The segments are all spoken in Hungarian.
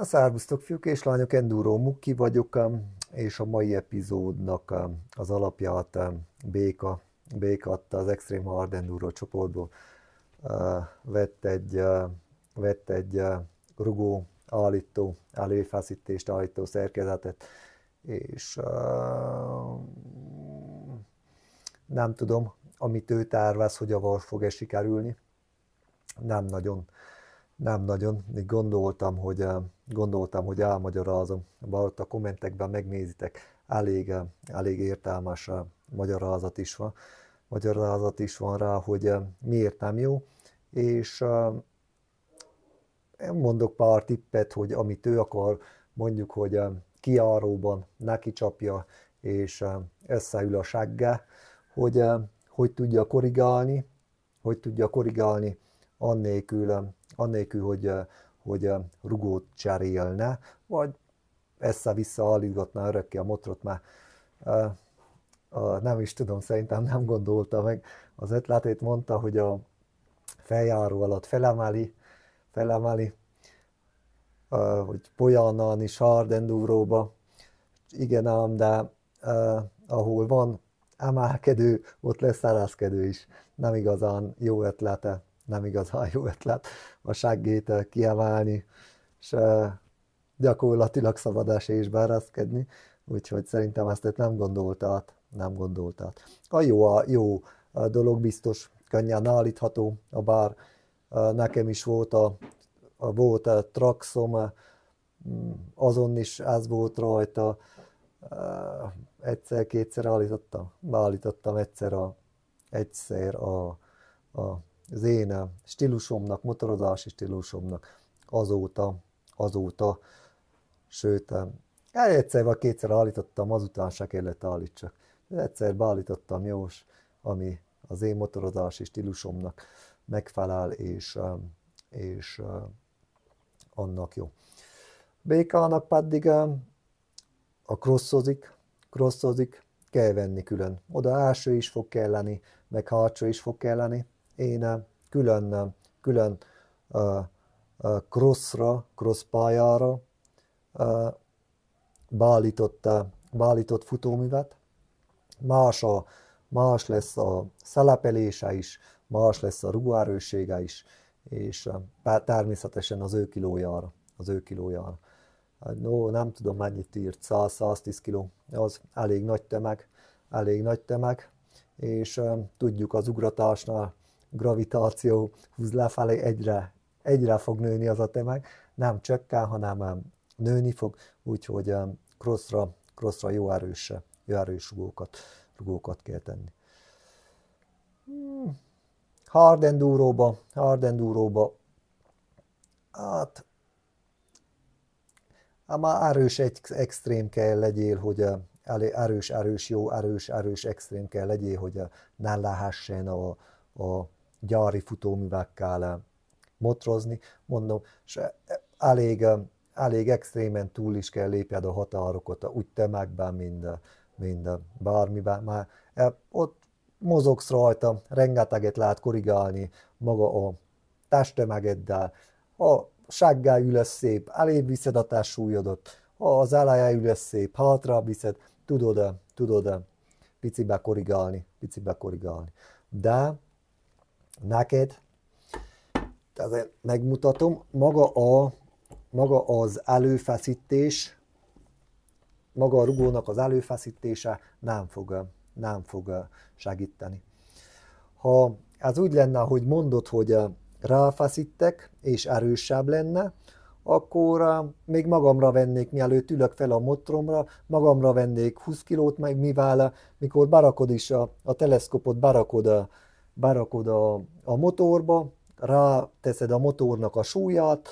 Na, szárbusztok, fiúk és lányok, Enduro Muki vagyok, és a mai epizódnak az alapját Béka, Béka adta az Extreme Hard Enduro csoportból. Vett egy, vett egy rugó állító, előfeszítést állító szerkezetet, és nem tudom, amit ő tervez, hogy a vas fog-e sikerülni. Nem nagyon, nem nagyon. Még gondoltam, hogy gondoltam, hogy elmagyarázom. Bár ott a kommentekben megnézitek, elég, eh, elég értelmes eh, magyarázat is van. Magyarázat is van rá, hogy eh, miért nem jó, és én mondok pár tippet, hogy amit ő akar, mondjuk, hogy kiáróban neki csapja, és összeül a seggel, hogy hogy tudja korrigálni, hogy tudja korrigálni annélkül, annélkül hogy hogy a rugót cserélne, vagy ezzel vissza hallgatná örökké a motrot, már a, a, nem is tudom, szerintem nem gondolta meg az ötletét, mondta, hogy a feljáró alatt felemeli, felemeli, hogy Polyannal is hard igen ám, de Uh, ahol van emelkedő, ott lesz szerezkedő is. Nem igazán jó ötlete nem igazán jó ötlet a sággét eh, kiemelni, és eh, gyakorlatilag szabad és bárázkedni, úgyhogy szerintem ezt nem gondoltad, nem gondoltad. A jó, a jó a eh, dolog biztos, könnyen állítható, a bár nekem is volt a, a volt a traxom, mm, azon is ez volt rajta, egyszer-kétszer állítottam, beállítottam egyszer a, egyszer a, a az én eh, stílusomnak, motorozási stílusomnak azóta, azóta, sőt, eh, hát egyszer vagy kétszer állítottam, azután se kellett állítsak. Egyszer beállítottam jós, ami az én motorozási stílusomnak megfelel, és, eh, és annak jó. Békának pedig a crossozik, crossozik, kell venni külön. Oda első is fog kelleni, meg hátsó is fog kelleni. Én külön, külön crossra, cross pályára beállított, beállított futóművet. Más, a, más lesz a szelepelése is, más lesz a rugóerőssége is, és természetesen az ő kilójára. Az ő kilójára. No, nem tudom mennyit írt, 100-110 kiló, az elég nagy tömeg, elég nagy tömeg, és tudjuk az ugratásnál gravitáció húz lefelé, egyre, egyre fog nőni az a tömeg, nem csökken, hanem nőni fog, úgyhogy crossra, crossra jó erős, jó erős rugókat, rugókat kell tenni. Hmm. Hard enduro-ba, hard enduro-ba, hát már erős egy extrém kell legyél, hogy erős, erős, jó, erős, erős extrém kell legyél, hogy ne lehessen a, a gyári futóművekkel eh, motrozni. Mondom, és eh, elég, eh, elég extrémen túl is kell lépjed a határokat, úgy temekben, mind, mind bármiben. Már ott mozogsz rajta, rengeteget lehet korrigálni maga a testtömegeddel, a sággá ülesz szép, elébb viszed a társsúlyodat, ha az elájá ülesz szép, hátra viszed, tudod-e, tudod-e picibe korrigálni, picibe korrigálni. De neked, ezért megmutatom, maga, a, maga az előfeszítés, maga a rugónak az előfeszítése nem fog, nem fog segíteni. Ha ez úgy lenne, hogy mondod, hogy ráfeszítek, és erősebb lenne, akkor eh, még magamra vennék, mielőtt ülök fel a motromra, magamra vennék 20 kilót, meg mivel, eh, mikor barakod is a, eh, a teleszkopot, barakod a, berakod a, a motorba, ráteszed a motornak a súlyát,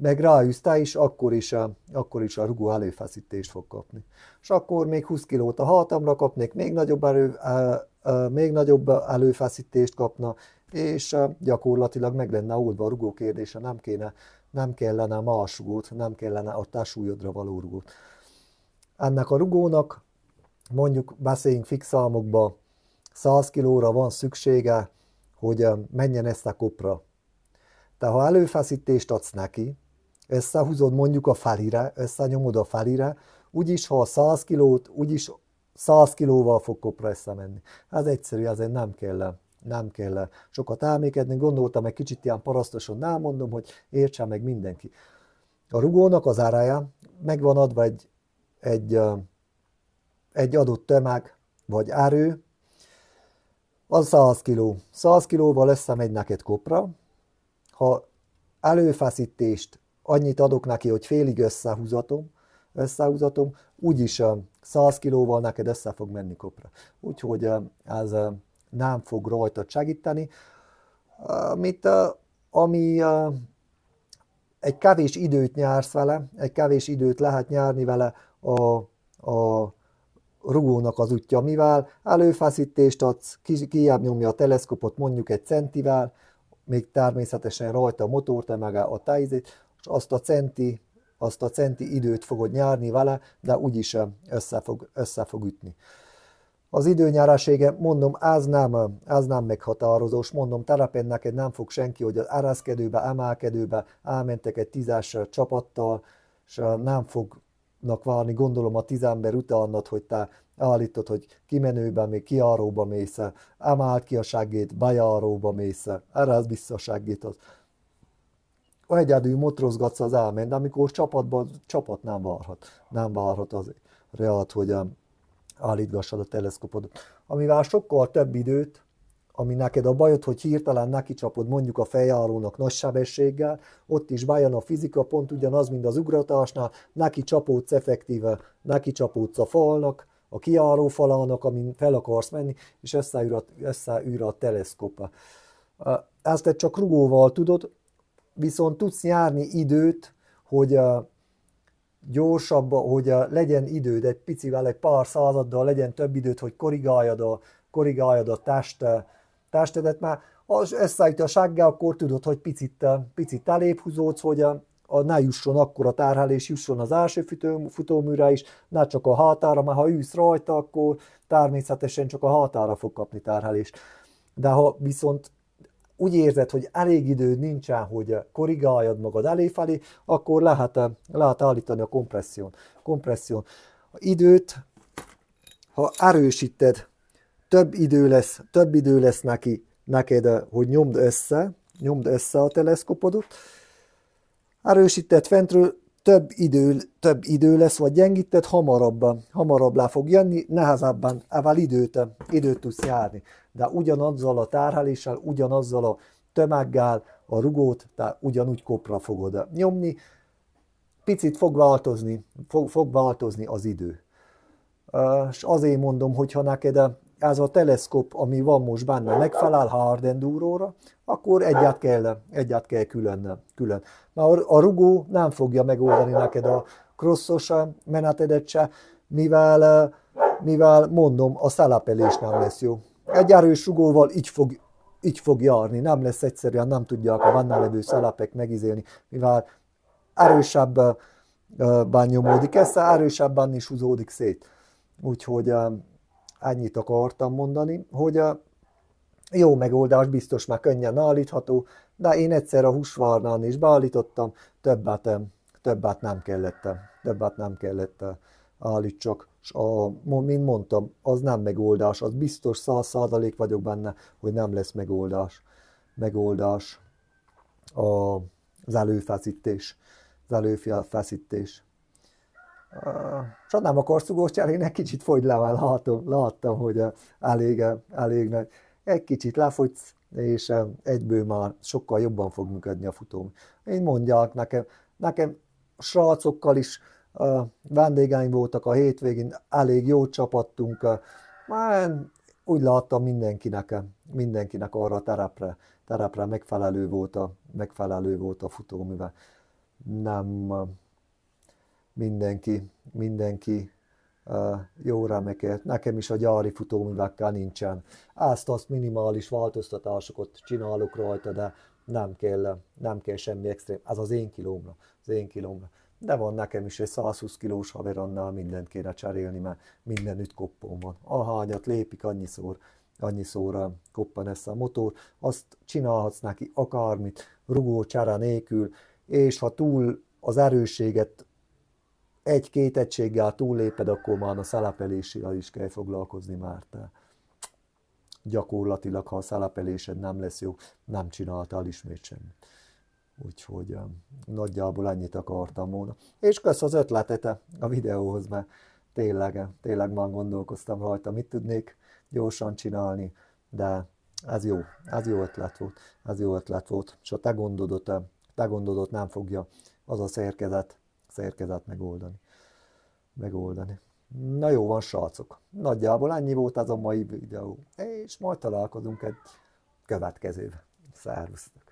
meg ráűsz is, akkor is a, akkor is a rugó előfeszítést fog kapni. És akkor még 20 kilót a hátamra kapnék, még nagyobb, erő, e, e, még nagyobb előfeszítést kapna, és e, gyakorlatilag meg lenne oldva a rugó kérdése, nem, kéne, nem kellene más rugót, nem kellene a társúlyodra való rugót. Ennek a rugónak mondjuk beszéljünk fix számokba, 100 kilóra van szüksége, hogy menjen ezt a kopra. Tehát ha előfeszítést adsz neki, összehúzod mondjuk a felire, összenyomod a felire, úgyis ha 100 kilót, úgyis 100 kilóval fog kopra összemenni. Ez egyszerű, azért nem kell nem kell sokat elmékedni, gondoltam egy kicsit ilyen parasztosan, nem mondom, hogy értse meg mindenki. A rugónak az árája megvan adva egy, egy, egy adott tömeg vagy erő, az 100 kiló. 100 kilóval összemegy neked kopra. Ha előfeszítést annyit adok neki, hogy félig összehúzatom, összehúzatom, úgyis 100 kilóval neked össze fog menni kopra. Úgyhogy ez nem fog rajtad segíteni. Mit, ami egy kevés időt nyársz vele, egy kevés időt lehet nyárni vele a, a rugónak az útja, mivel előfeszítést adsz, kiább nyomja a teleszkopot mondjuk egy centivel, még természetesen rajta a motor, te meg a tájzét, és azt a centi, azt a centi időt fogod nyárni vele, de úgyis össze fog, össze fog ütni. Az időnyárásége, mondom, az nem, az nem meghatározós, mondom, terepen neked nem fog senki, hogy az ereszkedőbe, emelkedőbe elmentek egy tízás csapattal, és nem fog nak válni, gondolom a tíz ember utánad, hogy te állítod, hogy kimenőben még kiáróba mész, emáld ki a seggét, bejáróba mész, az vissza a seggétet. Egyedül motrozgatsz az elmény, de amikor csapatban, csapat nem várhat, nem várhat az reált, hogy állítgassad a teleszkopodat. amivel sokkal több időt ami neked a bajod, hogy hirtelen csapod mondjuk a feljárónak nagy sebességgel, ott is bajon a fizika pont ugyanaz, mint az ugratásnál, neki csapódsz effektíve, neki csapódsz a falnak, a kiáró falának, amin fel akarsz menni, és összeűr a, összeűr a teleszkopa. Ezt te csak rugóval tudod, viszont tudsz járni időt, hogy gyorsabb, hogy legyen időd egy picivel, egy pár századdal legyen több időd, hogy korrigáljad a, korrigáljad a test testedet már, ha összeállítja a sággá, akkor tudod, hogy picit, eh, picit teléphúzódsz, hogy a, eh, a, ne jusson akkor a tárhelés, jusson az első fütő, futóműre is, ne csak a hátára, mert ha ülsz rajta, akkor természetesen csak a hátára fog kapni terhelést. De ha viszont úgy érzed, hogy elég időd nincsen, hogy korrigáljad magad eléfelé, akkor lehet, eh, lehet állítani a kompresszión. kompresszión. A időt, ha erősíted több idő lesz, több idő lesz neki, neked, eh, hogy nyomd össze, nyomd össze a teleszkopodot. Erősített fentről több idő, több idő lesz, vagy gyengített, hamarabb hamarabb le fog jönni, nehezebben, evel időt, eh, időt tudsz járni. De ugyanazzal a tárháléssel, ugyanazzal a tömeggel a rugót, tehát ugyanúgy kopra fogod eh, nyomni, picit fog változni, fog, fog változni az idő. És azért mondom, hogyha neked ez a teleszkop, ami van most benne, megfelel Hardendúróra, akkor egyet kell, egyet kell külön, külön. Már a rugó nem fogja megoldani neked a crossos menetedet se, mivel, mivel mondom, a szelapelés nem lesz jó. Egy erős rugóval így fog, így fog járni, nem lesz egyszerűen, nem tudják a benne levő szelapek megizélni, mivel erősebb bányomódik ezt erősebben is húzódik szét. Úgyhogy annyit akartam mondani, hogy a jó megoldás biztos már könnyen állítható, de én egyszer a húsvarnán is beállítottam, többet, többet nem kellett, többet nem kellett állítsak. És a, mint mondtam, az nem megoldás, az biztos száz százalék vagyok benne, hogy nem lesz megoldás. Megoldás a, az előfeszítés. Az előfeszítés. Sajnálom a egy kicsit fogy le, mert láttam, láttam hogy elég, elég nagy. Egy kicsit lefogysz, és egyből már sokkal jobban fog működni a futóm. Én mondják nekem, nekem srácokkal is uh, vendégeim voltak a hétvégén, elég jó csapattunk, uh, már úgy láttam mindenkinek, mindenkinek arra a terepre, terepre megfelelő volt a, megfelelő volt a futóművel. Nem, mindenki, mindenki jó remekért. Nekem is a gyári futóművekkel nincsen. Ezt azt minimális változtatásokat csinálok rajta, de nem kell, nem kell semmi extrém. Ez az én kilómra, az én kilómra. De van nekem is egy 120 kilós haver, annál mindent kéne cserélni, mert mindenütt koppon van. Ahányat lépik, annyiszor, annyiszor koppan ezt a motor. Azt csinálhatsz neki akármit, rugó, csere nélkül, és ha túl az erősséget egy-két egységgel túlléped, akkor már a szalápeléssel is kell foglalkozni már. Te. Gyakorlatilag, ha a szalapelésed nem lesz jó, nem csináltál ismét semmit. Úgyhogy nagyjából ennyit akartam volna. És kösz az ötletet a videóhoz, mert tényleg, tényleg már gondolkoztam rajta, mit tudnék gyorsan csinálni, de ez jó, ez jó ötlet volt, ez jó ötlet volt, és a te gondodot, te gondodot nem fogja az a szerkezet szerkezet megoldani. megoldani. Na jó van, srácok. Nagyjából ennyi volt az a mai videó, és majd találkozunk egy következő Szervusztok!